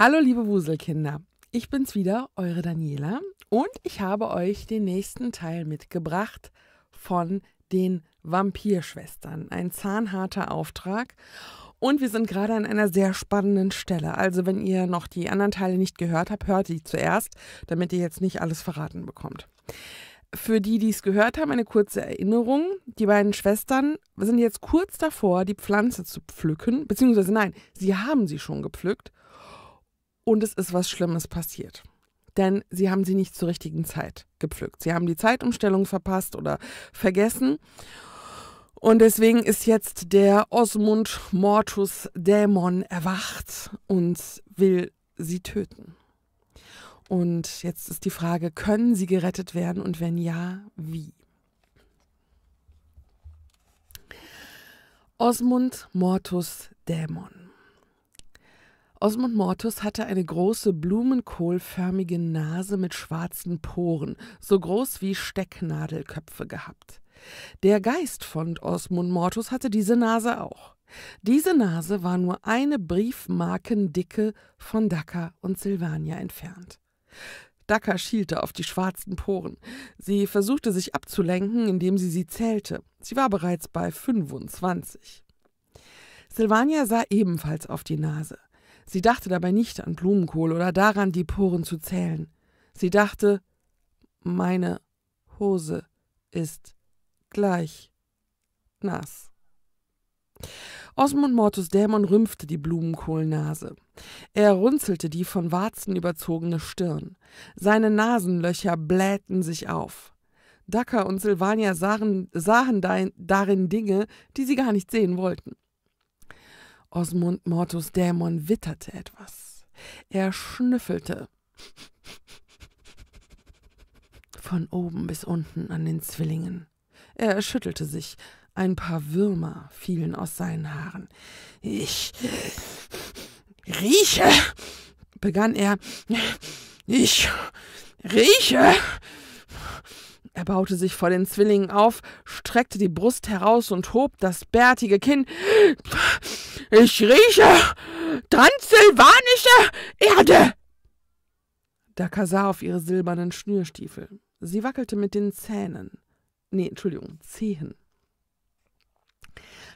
Hallo liebe Wuselkinder, ich bin's wieder, eure Daniela und ich habe euch den nächsten Teil mitgebracht von den Vampirschwestern. Ein zahnharter Auftrag und wir sind gerade an einer sehr spannenden Stelle. Also wenn ihr noch die anderen Teile nicht gehört habt, hört die zuerst, damit ihr jetzt nicht alles verraten bekommt. Für die, die es gehört haben, eine kurze Erinnerung. Die beiden Schwestern sind jetzt kurz davor, die Pflanze zu pflücken, beziehungsweise nein, sie haben sie schon gepflückt und es ist was Schlimmes passiert. Denn sie haben sie nicht zur richtigen Zeit gepflückt. Sie haben die Zeitumstellung verpasst oder vergessen. Und deswegen ist jetzt der Osmund Mortus Dämon erwacht und will sie töten. Und jetzt ist die Frage, können sie gerettet werden und wenn ja, wie? Osmund Mortus Dämon. Osmund Mortus hatte eine große blumenkohlförmige Nase mit schwarzen Poren, so groß wie Stecknadelköpfe gehabt. Der Geist von Osmund Mortus hatte diese Nase auch. Diese Nase war nur eine Briefmarkendicke von Dakar und Silvania entfernt. Dakar schielte auf die schwarzen Poren. Sie versuchte sich abzulenken, indem sie sie zählte. Sie war bereits bei 25. Silvania sah ebenfalls auf die Nase. Sie dachte dabei nicht an Blumenkohl oder daran, die Poren zu zählen. Sie dachte, meine Hose ist gleich nass. Osmund Mortus Dämon rümpfte die Blumenkohlnase. Er runzelte die von Warzen überzogene Stirn. Seine Nasenlöcher blähten sich auf. Dacker und Silvania sahen, sahen darin Dinge, die sie gar nicht sehen wollten. Osmund Mortus Dämon witterte etwas. Er schnüffelte. Von oben bis unten an den Zwillingen. Er schüttelte sich. Ein paar Würmer fielen aus seinen Haaren. Ich rieche, begann er. Ich rieche er baute sich vor den Zwillingen auf, streckte die Brust heraus und hob das bärtige Kinn. Ich rieche transsilvanische Erde! Daka sah auf ihre silbernen Schnürstiefel. Sie wackelte mit den Zähnen. Nee, Entschuldigung, Zehen.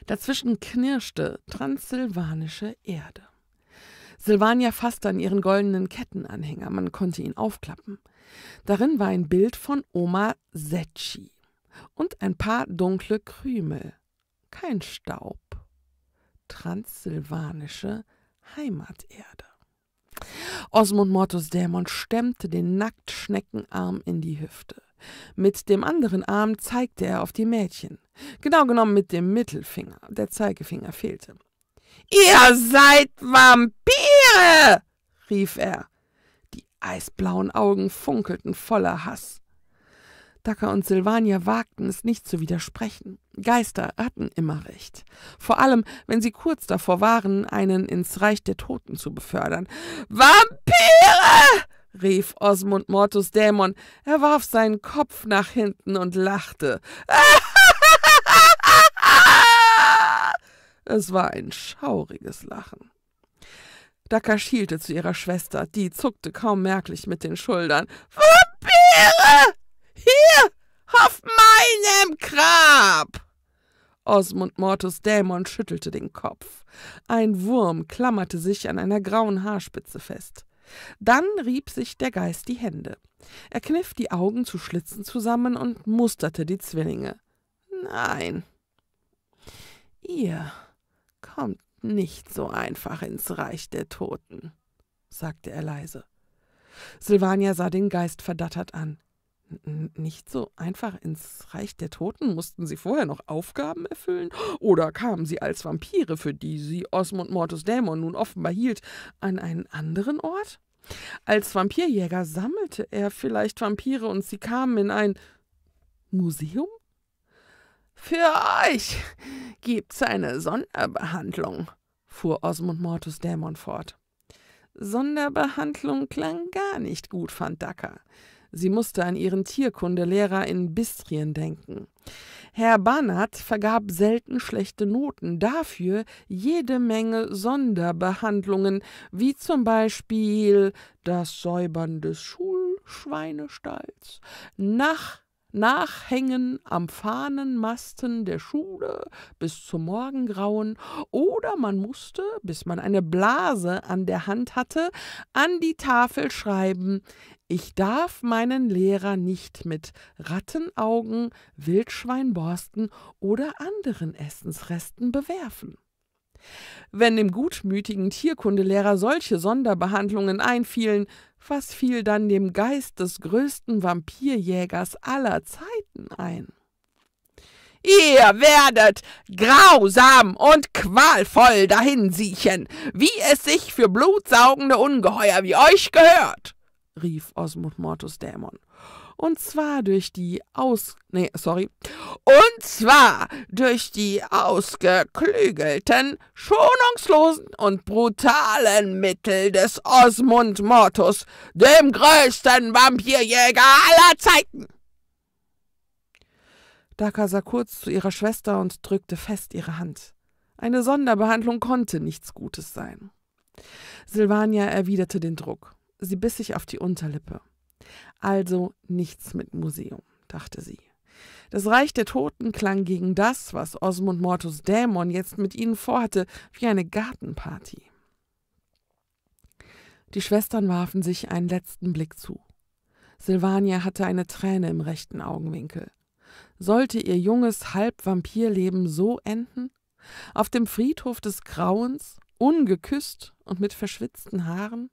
Dazwischen knirschte transsilvanische Erde. Silvania fasste an ihren goldenen Kettenanhänger, man konnte ihn aufklappen. Darin war ein Bild von Oma Setschi und ein paar dunkle Krümel. Kein Staub. Transsilvanische Heimaterde. Osmund Mortus Dämon stemmte den Nacktschneckenarm in die Hüfte. Mit dem anderen Arm zeigte er auf die Mädchen. Genau genommen mit dem Mittelfinger. Der Zeigefinger fehlte. Ihr seid Vampire! rief er eisblauen Augen funkelten voller Hass. Dacker und Silvania wagten es nicht zu widersprechen. Geister hatten immer recht. Vor allem, wenn sie kurz davor waren, einen ins Reich der Toten zu befördern. Vampire! rief Osmund Mortus Dämon. Er warf seinen Kopf nach hinten und lachte. es war ein schauriges Lachen. Daka schielte zu ihrer Schwester, die zuckte kaum merklich mit den Schultern. Vampire! Hier! Auf meinem Grab! Osmund Mortus Dämon schüttelte den Kopf. Ein Wurm klammerte sich an einer grauen Haarspitze fest. Dann rieb sich der Geist die Hände. Er kniff die Augen zu Schlitzen zusammen und musterte die Zwillinge. Nein. Ihr kommt nicht so einfach ins Reich der Toten, sagte er leise. Silvania sah den Geist verdattert an. nicht so einfach ins Reich der Toten? Mussten sie vorher noch Aufgaben erfüllen? Oder kamen sie als Vampire, für die sie Osmund Mortus Dämon nun offenbar hielt, an einen anderen Ort? Als Vampirjäger sammelte er vielleicht Vampire und sie kamen in ein Museum? Für euch gibt's eine Sonderbehandlung, fuhr Osmund Mortus Dämon fort. Sonderbehandlung klang gar nicht gut, fand Dacker. Sie musste an ihren Tierkundelehrer in Bistrien denken. Herr Barnard vergab selten schlechte Noten, dafür jede Menge Sonderbehandlungen, wie zum Beispiel das Säubern des Schulschweinestalls, nach Nachhängen am Fahnenmasten der Schule bis zum Morgengrauen, oder man musste, bis man eine Blase an der Hand hatte, an die Tafel schreiben, ich darf meinen Lehrer nicht mit Rattenaugen, Wildschweinborsten oder anderen Essensresten bewerfen. Wenn dem gutmütigen Tierkundelehrer solche Sonderbehandlungen einfielen, was fiel dann dem Geist des größten Vampirjägers aller Zeiten ein? Ihr werdet grausam und qualvoll dahinsiechen, wie es sich für blutsaugende Ungeheuer wie euch gehört, rief Osmund Mortus Dämon und zwar durch die aus nee, sorry. Und zwar durch die ausgeklügelten, schonungslosen und brutalen Mittel des Osmund Mortus, dem größten Vampirjäger aller Zeiten. Daka sah kurz zu ihrer Schwester und drückte fest ihre Hand. Eine Sonderbehandlung konnte nichts Gutes sein. Silvania erwiderte den Druck. Sie biss sich auf die Unterlippe. Also nichts mit Museum, dachte sie. Das Reich der Toten klang gegen das, was Osmund Mortus Dämon jetzt mit ihnen vorhatte, wie eine Gartenparty. Die Schwestern warfen sich einen letzten Blick zu. Silvania hatte eine Träne im rechten Augenwinkel. Sollte ihr junges Halbvampirleben so enden? Auf dem Friedhof des Grauens, ungeküsst und mit verschwitzten Haaren?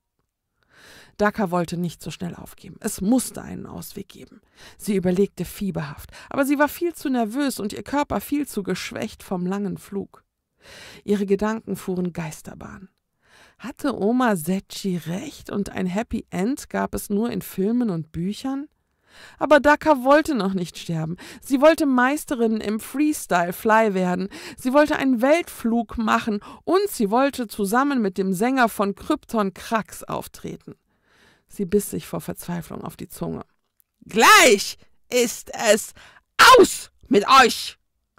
Daka wollte nicht so schnell aufgeben. Es musste einen Ausweg geben. Sie überlegte fieberhaft, aber sie war viel zu nervös und ihr Körper viel zu geschwächt vom langen Flug. Ihre Gedanken fuhren Geisterbahn. Hatte Oma Setschi recht und ein Happy End gab es nur in Filmen und Büchern? Aber Daka wollte noch nicht sterben. Sie wollte Meisterin im Freestyle Fly werden. Sie wollte einen Weltflug machen und sie wollte zusammen mit dem Sänger von Krypton Krax auftreten. Sie biss sich vor Verzweiflung auf die Zunge. Gleich ist es aus mit euch,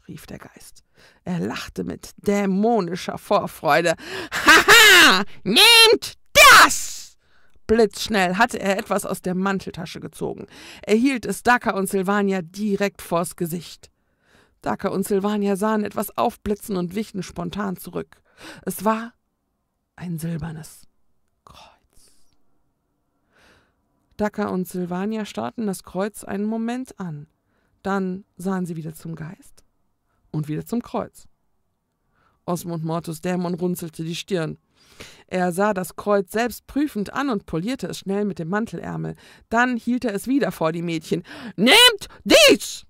rief der Geist. Er lachte mit dämonischer Vorfreude. Haha, nehmt Blitzschnell hatte er etwas aus der Manteltasche gezogen. Er hielt es Daka und Silvania direkt vors Gesicht. Daka und Silvania sahen etwas aufblitzen und wichten spontan zurück. Es war ein silbernes Kreuz. Daka und Silvania starrten das Kreuz einen Moment an. Dann sahen sie wieder zum Geist und wieder zum Kreuz. Osmund Mortus Dämon runzelte die Stirn. Er sah das Kreuz selbst prüfend an und polierte es schnell mit dem Mantelärmel. Dann hielt er es wieder vor die Mädchen. Nehmt dies!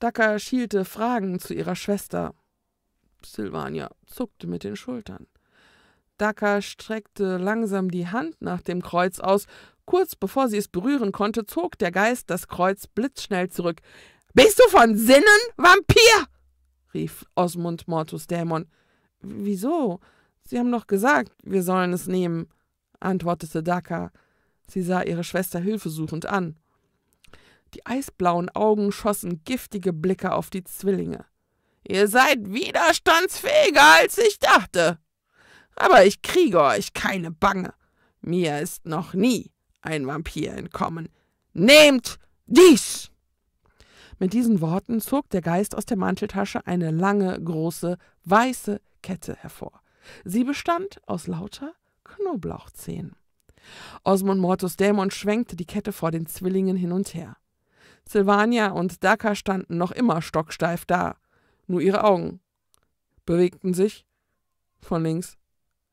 Dacker schielte Fragen zu ihrer Schwester. Silvania zuckte mit den Schultern. Dacker streckte langsam die Hand nach dem Kreuz aus. Kurz bevor sie es berühren konnte, zog der Geist das Kreuz blitzschnell zurück. Bist du von Sinnen, Vampir? rief Osmund Mortus Dämon. Wieso? Sie haben doch gesagt, wir sollen es nehmen, antwortete Daka. Sie sah ihre Schwester hilfesuchend an. Die eisblauen Augen schossen giftige Blicke auf die Zwillinge. Ihr seid widerstandsfähiger, als ich dachte. Aber ich kriege euch keine Bange. Mir ist noch nie ein Vampir entkommen. Nehmt dies! Mit diesen Worten zog der Geist aus der Manteltasche eine lange, große, weiße Kette hervor. Sie bestand aus lauter Knoblauchzehen. Osmond Mortus Dämon schwenkte die Kette vor den Zwillingen hin und her. Silvania und Daka standen noch immer stocksteif da. Nur ihre Augen bewegten sich von links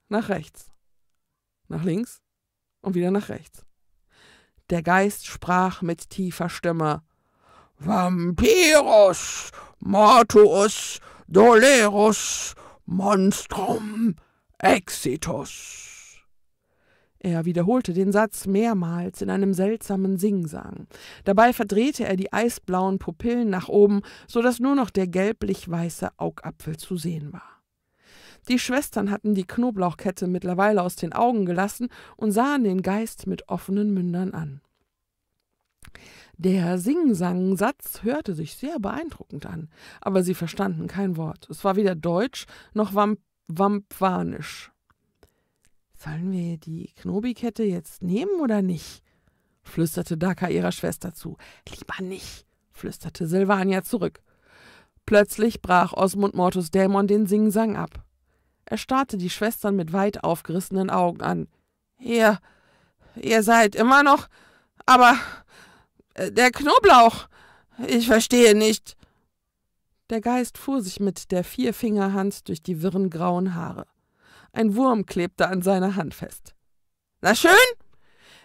nach rechts, nach links und wieder nach rechts. Der Geist sprach mit tiefer Stimme. Vampiros, mortuus, dolerus, monstrum, exitus. Er wiederholte den Satz mehrmals in einem seltsamen Singsang. Dabei verdrehte er die eisblauen Pupillen nach oben, so dass nur noch der gelblich-weiße Augapfel zu sehen war. Die Schwestern hatten die Knoblauchkette mittlerweile aus den Augen gelassen und sahen den Geist mit offenen Mündern an. Der Singsang-Satz hörte sich sehr beeindruckend an, aber sie verstanden kein Wort. Es war weder Deutsch noch Wampwanisch. Sollen wir die Knobikette jetzt nehmen oder nicht? flüsterte Daka ihrer Schwester zu. Lieber nicht, flüsterte Silvania zurück. Plötzlich brach Osmund Mortus Dämon den Singsang ab. Er starrte die Schwestern mit weit aufgerissenen Augen an. Ihr, ihr seid immer noch, aber äh, der Knoblauch. Ich verstehe nicht. Der Geist fuhr sich mit der Vierfingerhand durch die wirren grauen Haare. Ein Wurm klebte an seiner Hand fest. Na schön,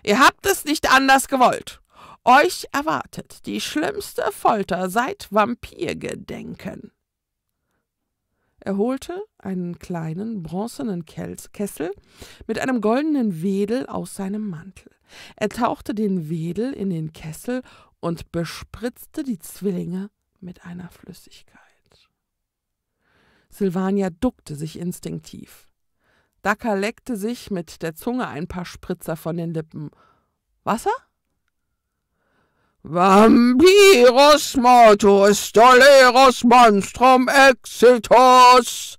ihr habt es nicht anders gewollt. Euch erwartet die schlimmste Folter seit Vampirgedenken. Er holte einen kleinen bronzenen Kessel mit einem goldenen Wedel aus seinem Mantel. Er tauchte den Wedel in den Kessel und bespritzte die Zwillinge mit einer Flüssigkeit. Silvania duckte sich instinktiv. Daka leckte sich mit der Zunge ein paar Spritzer von den Lippen. Wasser? Vampiros mortus doleros monstrum exitus,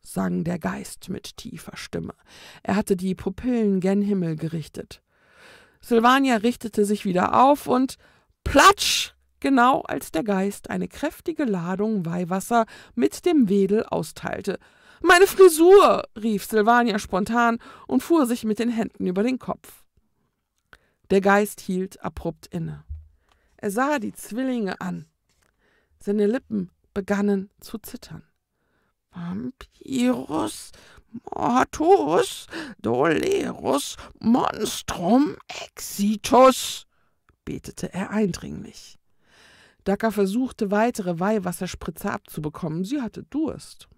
sang der Geist mit tiefer Stimme. Er hatte die Pupillen gen Himmel gerichtet. Silvania richtete sich wieder auf und platsch! Genau als der Geist eine kräftige Ladung Weihwasser mit dem Wedel austeilte. Meine Frisur! rief Silvania spontan und fuhr sich mit den Händen über den Kopf. Der Geist hielt abrupt inne. Er sah die Zwillinge an. Seine Lippen begannen zu zittern. Vampirus, Mortus, Dolerus, Monstrum, Exitus, betete er eindringlich. Daka versuchte, weitere Weihwasserspritze abzubekommen. Sie hatte Durst.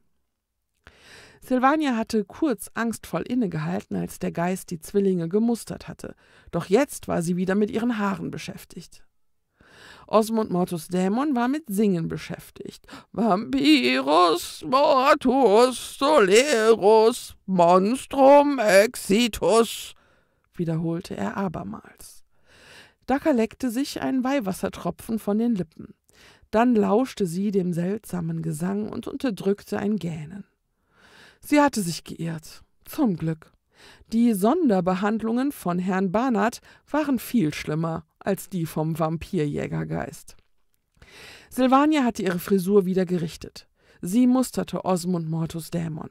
Silvania hatte kurz angstvoll innegehalten, als der Geist die Zwillinge gemustert hatte. Doch jetzt war sie wieder mit ihren Haaren beschäftigt. Osmund Mortus Dämon war mit Singen beschäftigt. Vampirus mortus solerus monstrum exitus, wiederholte er abermals. Da leckte sich ein Weihwassertropfen von den Lippen. Dann lauschte sie dem seltsamen Gesang und unterdrückte ein Gähnen. Sie hatte sich geirrt. Zum Glück. Die Sonderbehandlungen von Herrn Barnard waren viel schlimmer als die vom Vampirjägergeist. Silvania hatte ihre Frisur wieder gerichtet. Sie musterte Osmund Mortus Dämon.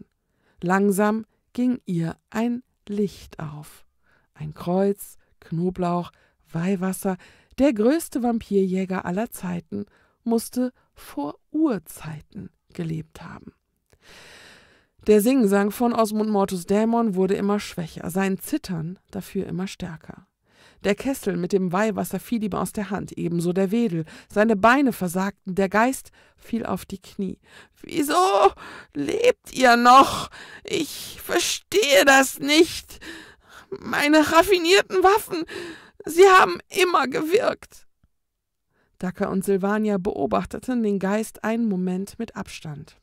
Langsam ging ihr ein Licht auf. Ein Kreuz, Knoblauch, Weihwasser, der größte Vampirjäger aller Zeiten, musste vor Urzeiten gelebt haben. Der Singsang von Osmund Mortus Dämon wurde immer schwächer, sein Zittern dafür immer stärker. Der Kessel mit dem Weihwasser fiel ihm aus der Hand, ebenso der Wedel. Seine Beine versagten, der Geist fiel auf die Knie. Wieso lebt ihr noch? Ich verstehe das nicht. Meine raffinierten Waffen, sie haben immer gewirkt. Dacker und Silvania beobachteten den Geist einen Moment mit Abstand.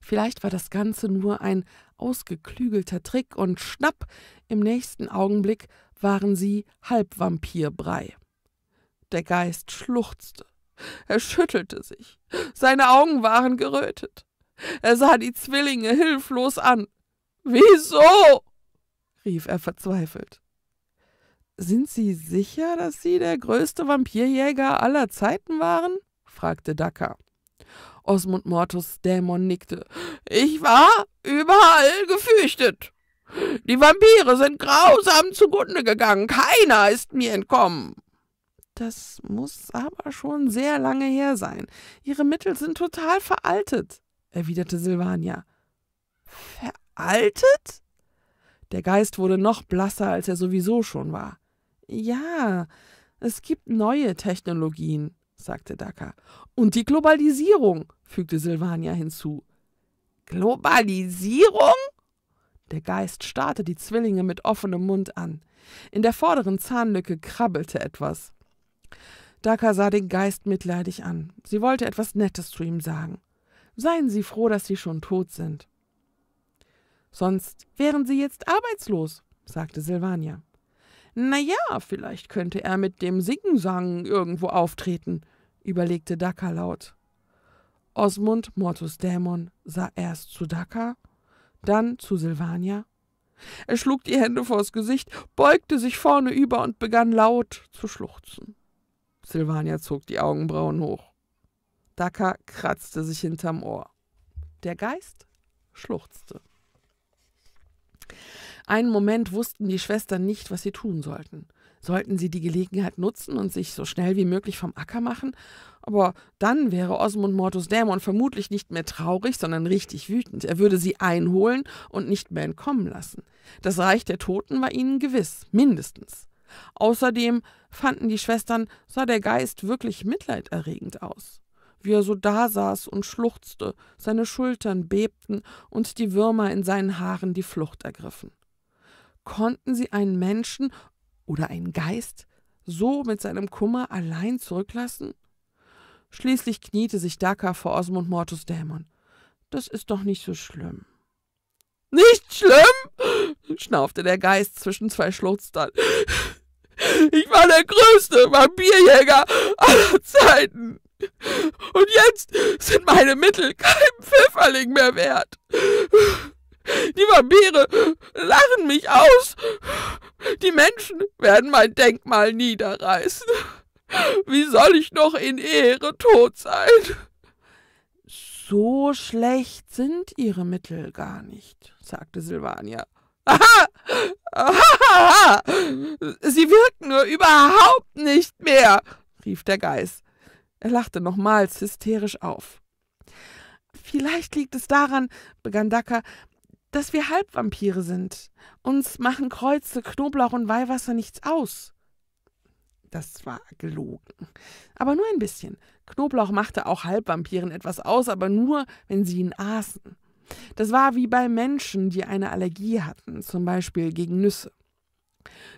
Vielleicht war das Ganze nur ein ausgeklügelter Trick und schnapp, im nächsten Augenblick waren sie Halbvampirbrei. Der Geist schluchzte. Er schüttelte sich. Seine Augen waren gerötet. Er sah die Zwillinge hilflos an. Wieso? rief er verzweifelt. Sind Sie sicher, dass Sie der größte Vampirjäger aller Zeiten waren? fragte Dacker. Osmund Mortus Dämon nickte. Ich war überall gefürchtet. Die Vampire sind grausam zugrunde gegangen. Keiner ist mir entkommen. Das muss aber schon sehr lange her sein. Ihre Mittel sind total veraltet, erwiderte Silvania. Veraltet? Der Geist wurde noch blasser, als er sowieso schon war. Ja, es gibt neue Technologien, sagte Daka. Und die Globalisierung, fügte Silvania hinzu. Globalisierung? Der Geist starrte die Zwillinge mit offenem Mund an. In der vorderen Zahnlücke krabbelte etwas. Daka sah den Geist mitleidig an. Sie wollte etwas Nettes zu ihm sagen. Seien Sie froh, dass Sie schon tot sind. Sonst wären Sie jetzt arbeitslos, sagte Silvania. Na ja, vielleicht könnte er mit dem Singsang irgendwo auftreten, überlegte Daka laut. Osmund Mortus Dämon sah erst zu Daka dann zu Silvania. Er schlug die Hände vors Gesicht, beugte sich vorne über und begann laut zu schluchzen. Silvania zog die Augenbrauen hoch. Daka kratzte sich hinterm Ohr. Der Geist schluchzte. Einen Moment wussten die Schwestern nicht, was sie tun sollten sollten sie die Gelegenheit nutzen und sich so schnell wie möglich vom Acker machen. Aber dann wäre Osmund Mortus Dämon vermutlich nicht mehr traurig, sondern richtig wütend. Er würde sie einholen und nicht mehr entkommen lassen. Das Reich der Toten war ihnen gewiss, mindestens. Außerdem fanden die Schwestern, sah der Geist wirklich mitleiderregend aus wie er so dasaß und schluchzte, seine Schultern bebten und die Würmer in seinen Haaren die Flucht ergriffen. Konnten sie einen Menschen oder einen Geist so mit seinem Kummer allein zurücklassen? Schließlich kniete sich Daka vor Osmund Mortus Dämon. Das ist doch nicht so schlimm. Nicht schlimm? schnaufte der Geist zwischen zwei Schluchzern. Ich war der größte Vampirjäger aller Zeiten. Und jetzt sind meine Mittel keinem Pfifferling mehr wert. Die Vampire lachen mich aus. Die Menschen werden mein Denkmal niederreißen. Wie soll ich noch in Ehre tot sein? So schlecht sind ihre Mittel gar nicht, sagte Silvania. Aha! Aha! Sie wirken nur überhaupt nicht mehr, rief der Geist. Er lachte nochmals hysterisch auf. Vielleicht liegt es daran, begann Dacker, dass wir Halbvampire sind. Uns machen Kreuze, Knoblauch und Weihwasser nichts aus. Das war gelogen. Aber nur ein bisschen. Knoblauch machte auch Halbvampiren etwas aus, aber nur, wenn sie ihn aßen. Das war wie bei Menschen, die eine Allergie hatten, zum Beispiel gegen Nüsse.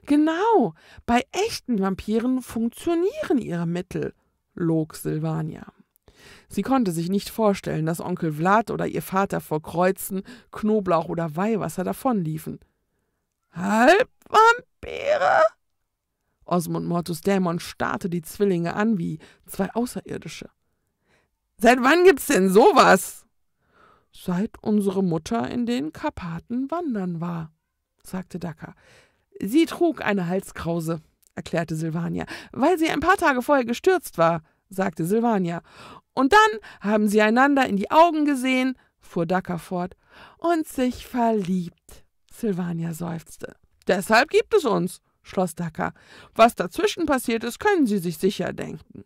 Genau, bei echten Vampiren funktionieren ihre Mittel, log Silvania. Sie konnte sich nicht vorstellen, dass Onkel Vlad oder ihr Vater vor Kreuzen, Knoblauch oder Weihwasser davonliefen. Halbvampire? Osmund Mortus Dämon starrte die Zwillinge an wie zwei Außerirdische. Seit wann gibt's denn sowas? Seit unsere Mutter in den Karpaten wandern war, sagte Daka. Sie trug eine Halskrause, erklärte Silvania, weil sie ein paar Tage vorher gestürzt war sagte Silvania. Und dann haben sie einander in die Augen gesehen, fuhr Dacker fort, und sich verliebt. Silvania seufzte. Deshalb gibt es uns, schloss Dacker. Was dazwischen passiert ist, können Sie sich sicher denken.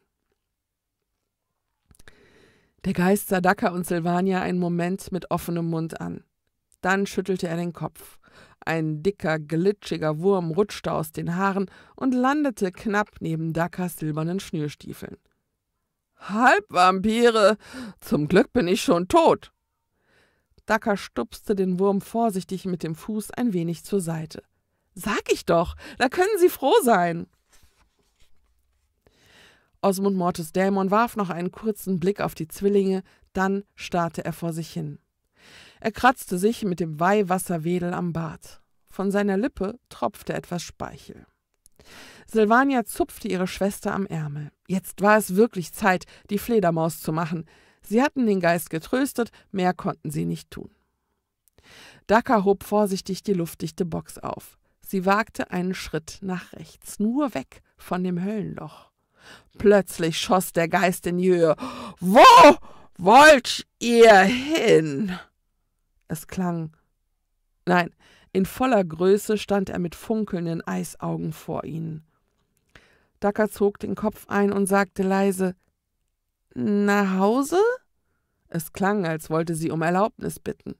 Der Geist sah Dacker und Silvania einen Moment mit offenem Mund an. Dann schüttelte er den Kopf. Ein dicker, glitschiger Wurm rutschte aus den Haaren und landete knapp neben Dackers silbernen Schnürstiefeln. Halbvampire! Zum Glück bin ich schon tot! Dacker stupste den Wurm vorsichtig mit dem Fuß ein wenig zur Seite. Sag ich doch, da können Sie froh sein! Osmund Mortis Dämon warf noch einen kurzen Blick auf die Zwillinge, dann starrte er vor sich hin. Er kratzte sich mit dem Weihwasserwedel am Bart. Von seiner Lippe tropfte etwas Speichel. Silvania zupfte ihre Schwester am Ärmel. Jetzt war es wirklich Zeit, die Fledermaus zu machen. Sie hatten den Geist getröstet, mehr konnten sie nicht tun. Daka hob vorsichtig die luftdichte Box auf. Sie wagte einen Schritt nach rechts, nur weg von dem Höllenloch. Plötzlich schoss der Geist in die Höhe. Wo wollt ihr hin? Es klang. Nein, in voller Größe stand er mit funkelnden Eisaugen vor ihnen. Dacker zog den Kopf ein und sagte leise Nach Hause? Es klang, als wollte sie um Erlaubnis bitten.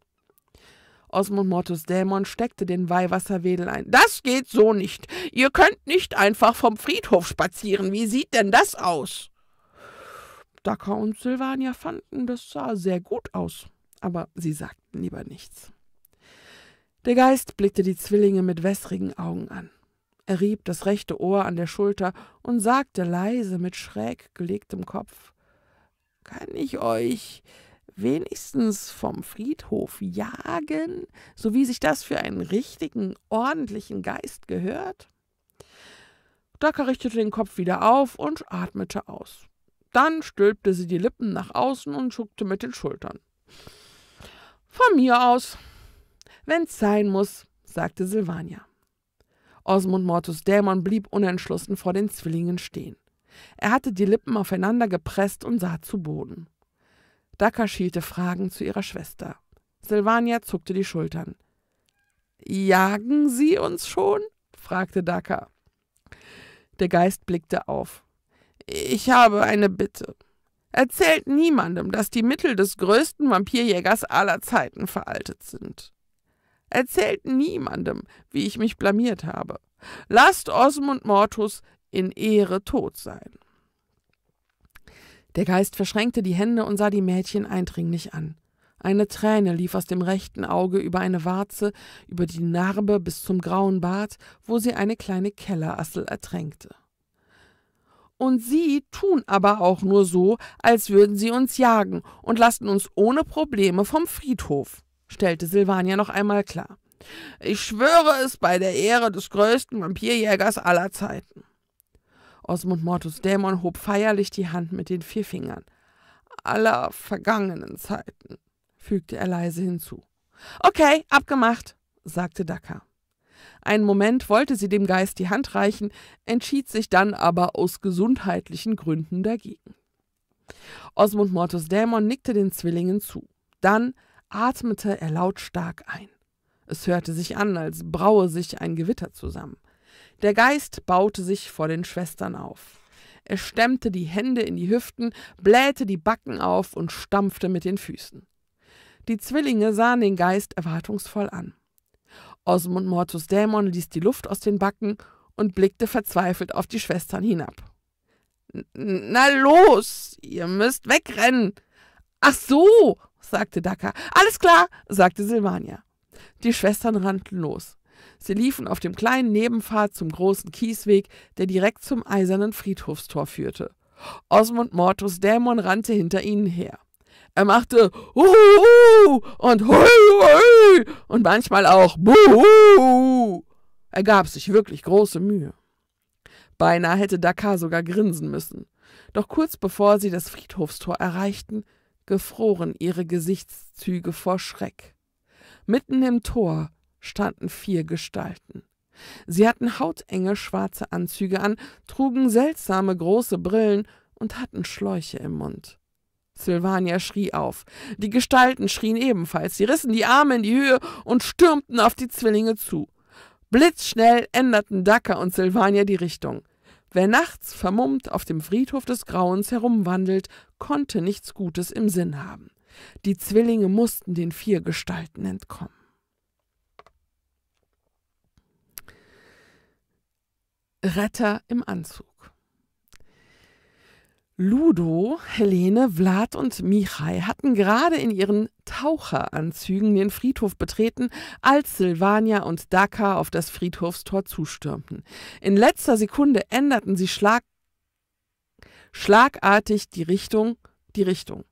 Osmund Mortus Dämon steckte den Weihwasserwedel ein. Das geht so nicht. Ihr könnt nicht einfach vom Friedhof spazieren. Wie sieht denn das aus? Dacker und Silvania fanden, das sah sehr gut aus, aber sie sagten lieber nichts. Der Geist blickte die Zwillinge mit wässrigen Augen an. Er rieb das rechte Ohr an der Schulter und sagte leise mit schräg gelegtem Kopf Kann ich euch wenigstens vom Friedhof jagen, so wie sich das für einen richtigen, ordentlichen Geist gehört? Docker richtete den Kopf wieder auf und atmete aus. Dann stülpte sie die Lippen nach außen und zuckte mit den Schultern. Von mir aus, Wenn's sein muss, sagte Silvania. Osmund Mortus Dämon blieb unentschlossen vor den Zwillingen stehen. Er hatte die Lippen aufeinander gepresst und sah zu Boden. Daka schielte Fragen zu ihrer Schwester. Silvania zuckte die Schultern. Jagen Sie uns schon? fragte Daka. Der Geist blickte auf. Ich habe eine Bitte. Erzählt niemandem, dass die Mittel des größten Vampirjägers aller Zeiten veraltet sind. Erzählt niemandem, wie ich mich blamiert habe. Lasst Osmund Mortus in Ehre tot sein. Der Geist verschränkte die Hände und sah die Mädchen eindringlich an. Eine Träne lief aus dem rechten Auge über eine Warze, über die Narbe bis zum grauen Bart, wo sie eine kleine Kellerassel ertränkte. Und sie tun aber auch nur so, als würden sie uns jagen und lassen uns ohne Probleme vom Friedhof stellte Silvania noch einmal klar. Ich schwöre es bei der Ehre des größten Vampirjägers aller Zeiten. Osmund Mortus Dämon hob feierlich die Hand mit den vier Fingern. Aller vergangenen Zeiten, fügte er leise hinzu. Okay, abgemacht, sagte Daka. Einen Moment wollte sie dem Geist die Hand reichen, entschied sich dann aber aus gesundheitlichen Gründen dagegen. Osmund Mortus Dämon nickte den Zwillingen zu. Dann atmete er lautstark ein. Es hörte sich an, als braue sich ein Gewitter zusammen. Der Geist baute sich vor den Schwestern auf. Er stemmte die Hände in die Hüften, blähte die Backen auf und stampfte mit den Füßen. Die Zwillinge sahen den Geist erwartungsvoll an. Osmund Mortus Dämon ließ die Luft aus den Backen und blickte verzweifelt auf die Schwestern hinab. Na los, ihr müsst wegrennen. Ach so, sagte Daka. Alles klar, sagte Silvania. Die Schwestern rannten los. Sie liefen auf dem kleinen Nebenpfad zum großen Kiesweg, der direkt zum eisernen Friedhofstor führte. Osmund Mortus Dämon rannte hinter ihnen her. Er machte Uhu und Hui und manchmal auch Buhu. Er gab sich wirklich große Mühe. Beinahe hätte Dakar sogar grinsen müssen. Doch kurz bevor sie das Friedhofstor erreichten, gefroren ihre Gesichtszüge vor Schreck. Mitten im Tor standen vier Gestalten. Sie hatten hautenge schwarze Anzüge an, trugen seltsame große Brillen und hatten Schläuche im Mund. Silvania schrie auf. Die Gestalten schrien ebenfalls. Sie rissen die Arme in die Höhe und stürmten auf die Zwillinge zu. Blitzschnell änderten Dacker und Silvania die Richtung. Wer nachts vermummt auf dem Friedhof des Grauens herumwandelt, konnte nichts Gutes im Sinn haben. Die Zwillinge mussten den vier Gestalten entkommen. Retter im Anzug. Ludo, Helene, Vlad und Michai hatten gerade in ihren Taucheranzügen den Friedhof betreten, als Silvania und Daka auf das Friedhofstor zustürmten. In letzter Sekunde änderten sie schlag schlagartig die Richtung, die Richtung.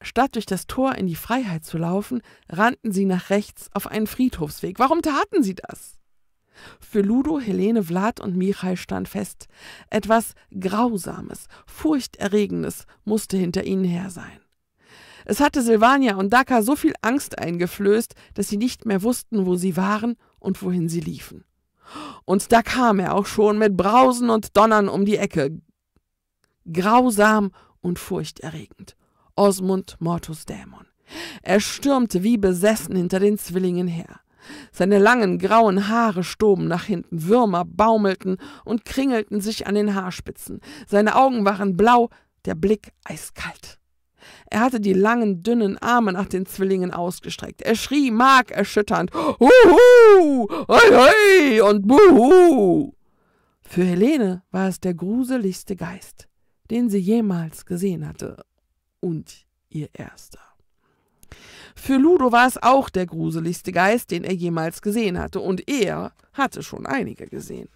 Statt durch das Tor in die Freiheit zu laufen, rannten sie nach rechts auf einen Friedhofsweg. Warum taten sie das? Für Ludo, Helene, Vlad und Michael stand fest, etwas Grausames, Furchterregendes musste hinter ihnen her sein. Es hatte Silvania und Daka so viel Angst eingeflößt, dass sie nicht mehr wussten, wo sie waren und wohin sie liefen. Und da kam er auch schon mit Brausen und Donnern um die Ecke. Grausam und furchterregend. Osmund Mortus Dämon. Er stürmte wie besessen hinter den Zwillingen her. Seine langen grauen Haare stoben nach hinten, Würmer baumelten und kringelten sich an den Haarspitzen. Seine Augen waren blau, der Blick eiskalt. Er hatte die langen, dünnen Arme nach den Zwillingen ausgestreckt. Er schrie markerschütternd Huhu, hoi, hoi und Buhu. Für Helene war es der gruseligste Geist, den sie jemals gesehen hatte und ihr erster. Für Ludo war es auch der gruseligste Geist, den er jemals gesehen hatte, und er hatte schon einige gesehen.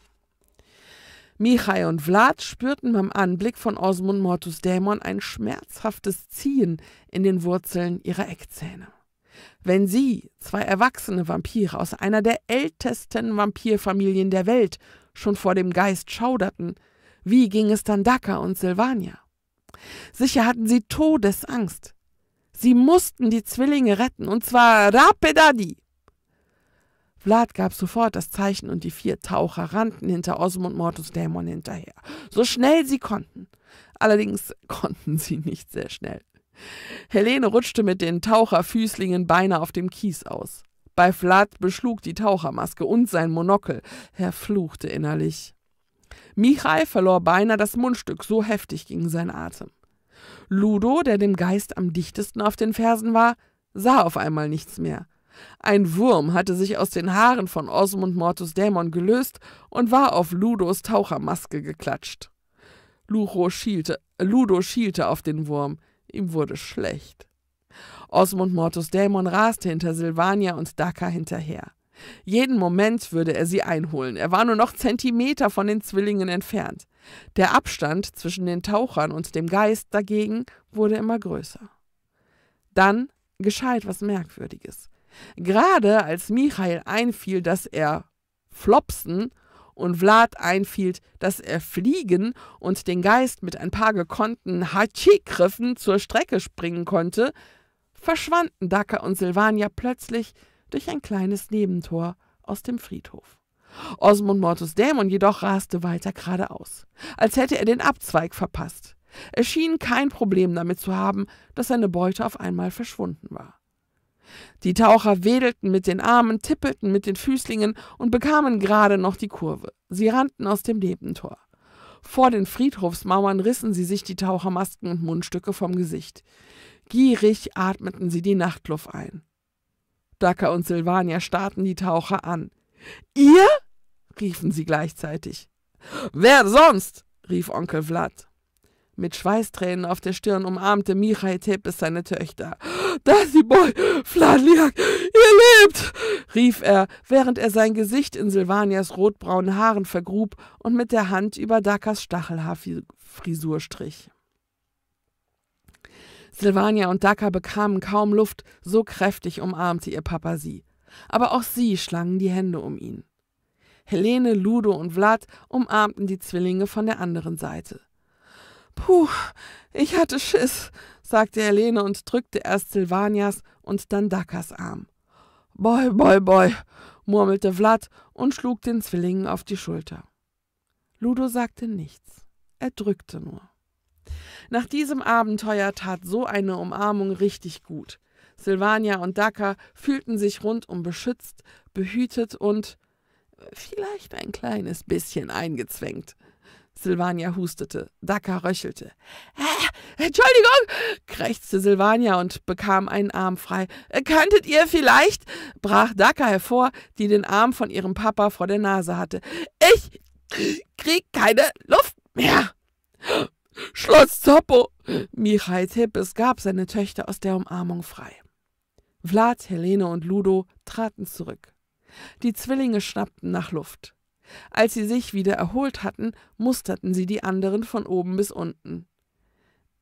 Michai und Vlad spürten beim Anblick von Osmund Mortus Dämon ein schmerzhaftes Ziehen in den Wurzeln ihrer Eckzähne. Wenn sie, zwei erwachsene Vampire aus einer der ältesten Vampirfamilien der Welt, schon vor dem Geist schauderten, wie ging es dann Daka und Silvania? Sicher hatten sie Todesangst, Sie mussten die Zwillinge retten, und zwar rapidadi. Vlad gab sofort das Zeichen und die vier Taucher rannten hinter Osmund Mortus Dämon hinterher, so schnell sie konnten. Allerdings konnten sie nicht sehr schnell. Helene rutschte mit den Taucherfüßlingen beinahe auf dem Kies aus. Bei Vlad beschlug die Tauchermaske und sein Monokel. Er fluchte innerlich. Michael verlor beinahe das Mundstück, so heftig ging sein Atem. Ludo, der dem Geist am dichtesten auf den Fersen war, sah auf einmal nichts mehr. Ein Wurm hatte sich aus den Haaren von Osmund Mortus Dämon gelöst und war auf Ludos Tauchermaske geklatscht. Ludo schielte, Ludo schielte auf den Wurm. Ihm wurde schlecht. Osmund Mortus Dämon raste hinter Silvania und Daka hinterher. Jeden Moment würde er sie einholen. Er war nur noch Zentimeter von den Zwillingen entfernt. Der Abstand zwischen den Tauchern und dem Geist dagegen wurde immer größer. Dann geschah etwas Merkwürdiges. Gerade als Michael einfiel, dass er flopsen und Vlad einfiel, dass er fliegen und den Geist mit ein paar gekonnten Hachi-Griffen zur Strecke springen konnte, verschwanden Daka und Silvania plötzlich durch ein kleines Nebentor aus dem Friedhof. Osmund Mortus Dämon jedoch raste weiter geradeaus, als hätte er den Abzweig verpasst. Er schien kein Problem damit zu haben, dass seine Beute auf einmal verschwunden war. Die Taucher wedelten mit den Armen, tippelten mit den Füßlingen und bekamen gerade noch die Kurve. Sie rannten aus dem Nebentor. Vor den Friedhofsmauern rissen sie sich die Tauchermasken und Mundstücke vom Gesicht. Gierig atmeten sie die Nachtluft ein. Dacker und Silvania starrten die Taucher an. Ihr? riefen sie gleichzeitig. Wer sonst? rief Onkel Vlad. Mit Schweißtränen auf der Stirn umarmte Michai Tepes seine Töchter. Dasiboy, Fladliak, ihr lebt! rief er, während er sein Gesicht in Silvanias rotbraunen Haaren vergrub und mit der Hand über Dakas Stachelhaarfrisur strich. Silvania und Daka bekamen kaum Luft, so kräftig umarmte ihr Papa sie. Aber auch sie schlangen die Hände um ihn. Helene, Ludo und Vlad umarmten die Zwillinge von der anderen Seite. Puh, ich hatte Schiss, sagte Helene und drückte erst Silvanias und dann Dakas Arm. Boi, boi, boi, murmelte Vlad und schlug den Zwillingen auf die Schulter. Ludo sagte nichts, er drückte nur. Nach diesem Abenteuer tat so eine Umarmung richtig gut. Silvania und Daka fühlten sich rundum beschützt, behütet und äh, vielleicht ein kleines bisschen eingezwängt. Silvania hustete, Daka röchelte. Äh, Entschuldigung, krächzte Silvania und bekam einen Arm frei. Äh, könntet ihr vielleicht, brach Daka hervor, die den Arm von ihrem Papa vor der Nase hatte. Ich krieg keine Luft mehr. Schloss Zappo! Michal Tippes gab seine Töchter aus der Umarmung frei. Vlad, Helene und Ludo traten zurück. Die Zwillinge schnappten nach Luft. Als sie sich wieder erholt hatten, musterten sie die anderen von oben bis unten.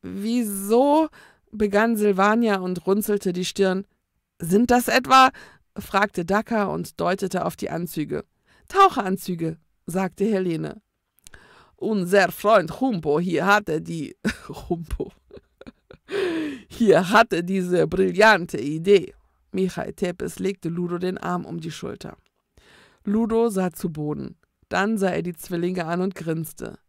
Wieso? begann Silvania und runzelte die Stirn. Sind das etwa? fragte Dacker und deutete auf die Anzüge. Tauchanzüge, sagte Helene unser Freund Humpo hier hatte die Humpo. Hier hatte diese brillante Idee. Michael Tepes legte Ludo den Arm um die Schulter. Ludo sah zu Boden. Dann sah er die Zwillinge an und grinste.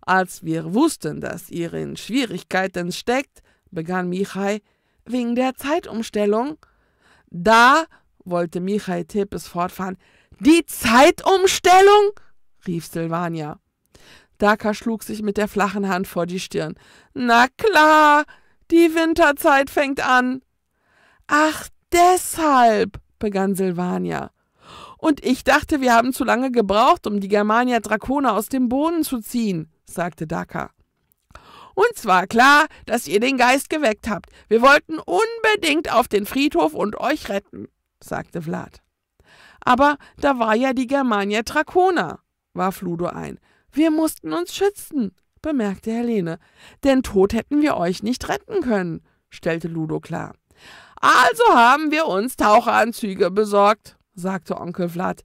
Als wir wussten, dass ihr in Schwierigkeiten steckt, begann Michael, wegen der Zeitumstellung. Da, wollte Michael Tepes fortfahren, die Zeitumstellung? rief Silvania. Daka schlug sich mit der flachen Hand vor die Stirn. Na klar, die Winterzeit fängt an. Ach, deshalb, begann Silvania. Und ich dachte, wir haben zu lange gebraucht, um die Germania Dracone aus dem Boden zu ziehen, sagte Daka. Und zwar klar, dass ihr den Geist geweckt habt. Wir wollten unbedingt auf den Friedhof und euch retten, sagte Vlad. Aber da war ja die Germania Dracona, warf Ludo ein. Wir mussten uns schützen, bemerkte Helene, denn tot hätten wir euch nicht retten können, stellte Ludo klar. Also haben wir uns Taucheranzüge besorgt, sagte Onkel Vlad.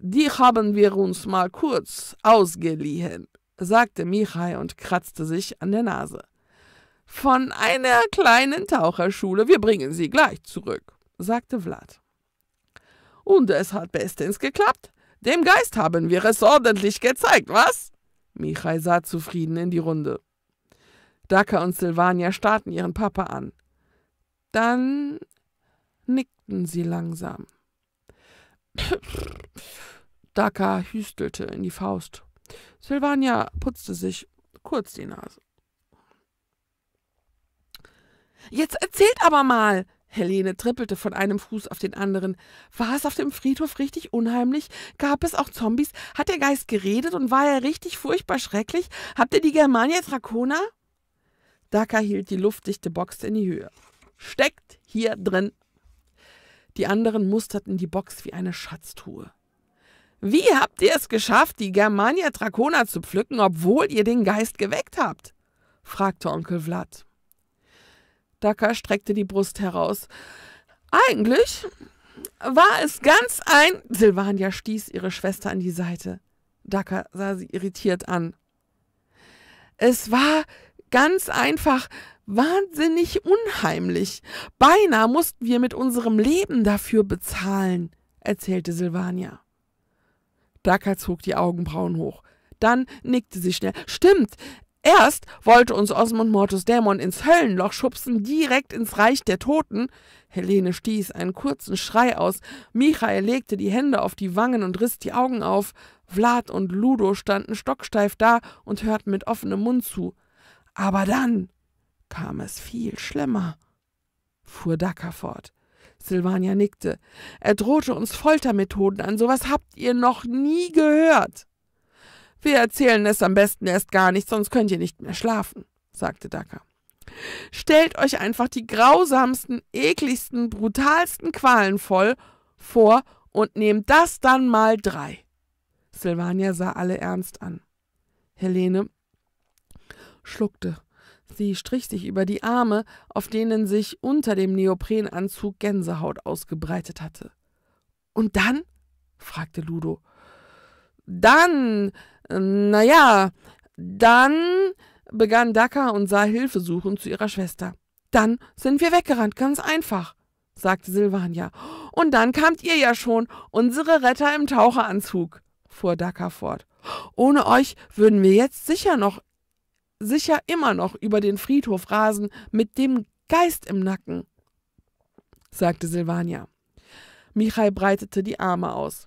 Die haben wir uns mal kurz ausgeliehen, sagte Michai und kratzte sich an der Nase. Von einer kleinen Taucherschule, wir bringen sie gleich zurück, sagte Vlad. Und es hat bestens geklappt. Dem Geist haben wir es ordentlich gezeigt, was? Michai sah zufrieden in die Runde. Daka und Silvania starrten ihren Papa an. Dann nickten sie langsam. Daka hüstelte in die Faust. Silvania putzte sich kurz die Nase. Jetzt erzählt aber mal, Helene trippelte von einem Fuß auf den anderen. War es auf dem Friedhof richtig unheimlich? Gab es auch Zombies? Hat der Geist geredet und war er richtig furchtbar schrecklich? Habt ihr die Germania Dracona? Daka hielt die luftdichte Box in die Höhe. Steckt hier drin! Die anderen musterten die Box wie eine Schatztruhe. Wie habt ihr es geschafft, die Germania Dracona zu pflücken, obwohl ihr den Geist geweckt habt? fragte Onkel Vlad. Daka streckte die Brust heraus. Eigentlich war es ganz ein. Silvania stieß ihre Schwester an die Seite. Daka sah sie irritiert an. Es war ganz einfach wahnsinnig unheimlich. Beinahe mussten wir mit unserem Leben dafür bezahlen, erzählte Silvania. Daka zog die Augenbrauen hoch. Dann nickte sie schnell. Stimmt, Erst wollte uns Osmund Mortus Dämon ins Höllenloch schubsen, direkt ins Reich der Toten. Helene stieß einen kurzen Schrei aus. Michael legte die Hände auf die Wangen und riss die Augen auf. Vlad und Ludo standen stocksteif da und hörten mit offenem Mund zu. Aber dann kam es viel schlimmer, fuhr Dacker fort. Silvania nickte. Er drohte uns Foltermethoden an, sowas habt ihr noch nie gehört. Wir erzählen es am besten erst gar nicht, sonst könnt ihr nicht mehr schlafen, sagte Daka. Stellt euch einfach die grausamsten, ekligsten, brutalsten Qualen voll vor und nehmt das dann mal drei. Silvania sah alle ernst an. Helene schluckte. Sie strich sich über die Arme, auf denen sich unter dem Neoprenanzug Gänsehaut ausgebreitet hatte. Und dann? fragte Ludo. Dann ähm, naja, dann begann Daka und sah Hilfe suchen zu ihrer Schwester. Dann sind wir weggerannt, ganz einfach, sagte Silvania. Und dann kamt ihr ja schon, unsere Retter im Taucheranzug, fuhr Daka fort. Ohne euch würden wir jetzt sicher noch, sicher immer noch über den Friedhof rasen mit dem Geist im Nacken, sagte Silvania. Michael breitete die Arme aus.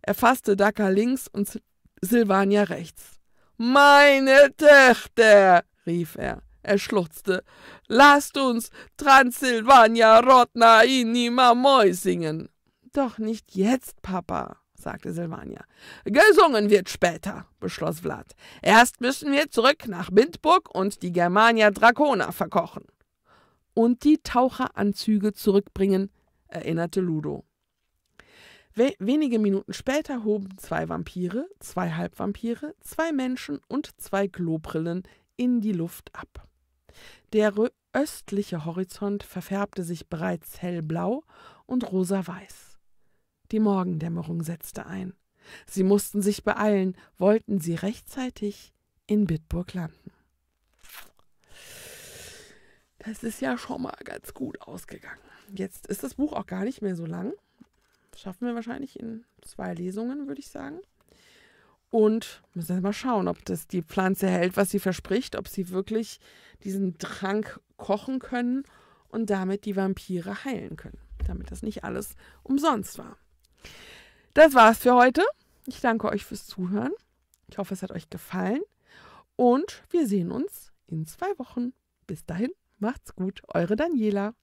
Er fasste Daka links und Silvania rechts. Meine Töchter, rief er. Er schluchzte. Lasst uns Transsilvania Rotna Inima Moi singen. Doch nicht jetzt, Papa, sagte Silvania. Gesungen wird später, beschloss Vlad. Erst müssen wir zurück nach Bindburg und die Germania Dracona verkochen. Und die Taucheranzüge zurückbringen, erinnerte Ludo. We wenige Minuten später hoben zwei Vampire, zwei Halbvampire, zwei Menschen und zwei Globrillen in die Luft ab. Der östliche Horizont verfärbte sich bereits hellblau und rosaweiß. Die Morgendämmerung setzte ein. Sie mussten sich beeilen, wollten sie rechtzeitig in Bitburg landen. Das ist ja schon mal ganz gut ausgegangen. Jetzt ist das Buch auch gar nicht mehr so lang schaffen wir wahrscheinlich in zwei Lesungen, würde ich sagen. Und müssen wir mal schauen, ob das die Pflanze hält, was sie verspricht, ob sie wirklich diesen Trank kochen können und damit die Vampire heilen können, damit das nicht alles umsonst war. Das war's für heute. Ich danke euch fürs Zuhören. Ich hoffe, es hat euch gefallen. Und wir sehen uns in zwei Wochen. Bis dahin, macht's gut, eure Daniela.